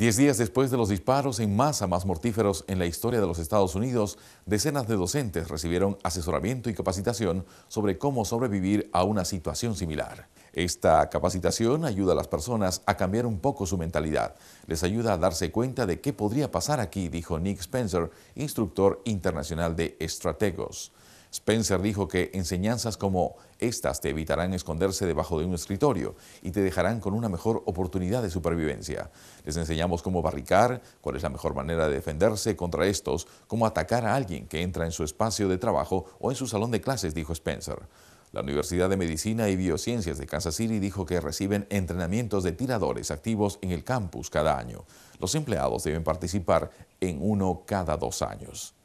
Diez días después de los disparos en masa más mortíferos en la historia de los Estados Unidos, decenas de docentes recibieron asesoramiento y capacitación sobre cómo sobrevivir a una situación similar. Esta capacitación ayuda a las personas a cambiar un poco su mentalidad. Les ayuda a darse cuenta de qué podría pasar aquí, dijo Nick Spencer, instructor internacional de estrategos. Spencer dijo que enseñanzas como estas te evitarán esconderse debajo de un escritorio y te dejarán con una mejor oportunidad de supervivencia. Les enseñamos cómo barricar, cuál es la mejor manera de defenderse contra estos, cómo atacar a alguien que entra en su espacio de trabajo o en su salón de clases, dijo Spencer. La Universidad de Medicina y Biociencias de Kansas City dijo que reciben entrenamientos de tiradores activos en el campus cada año. Los empleados deben participar en uno cada dos años.